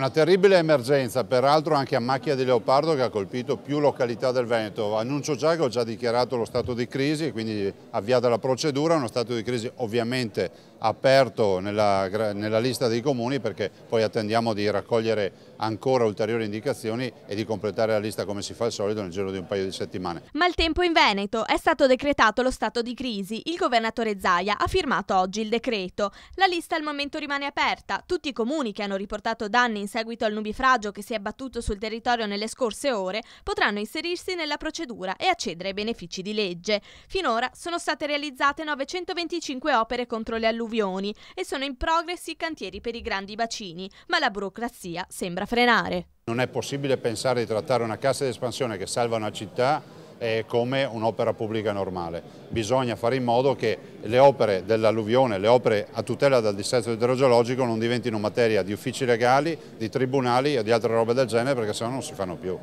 Una terribile emergenza, peraltro anche a macchia di leopardo che ha colpito più località del Veneto. Annuncio già che ho già dichiarato lo stato di crisi, quindi avviata la procedura, uno stato di crisi ovviamente aperto nella, nella lista dei comuni perché poi attendiamo di raccogliere ancora ulteriori indicazioni e di completare la lista come si fa al solito nel giro di un paio di settimane. Ma il tempo in Veneto è stato decretato lo stato di crisi. Il governatore Zaia ha firmato oggi il decreto. La lista al momento rimane aperta. Tutti i comuni che hanno riportato danni in seguito al nubifragio che si è abbattuto sul territorio nelle scorse ore potranno inserirsi nella procedura e accedere ai benefici di legge. Finora sono state realizzate 925 opere contro le alluvioni e sono in progress i cantieri per i grandi bacini, ma la burocrazia sembra frenare. Non è possibile pensare di trattare una cassa di espansione che salva una città eh, come un'opera pubblica normale. Bisogna fare in modo che le opere dell'alluvione, le opere a tutela dal dissesto idrogeologico non diventino materia di uffici legali, di tribunali e di altre robe del genere perché sennò non si fanno più.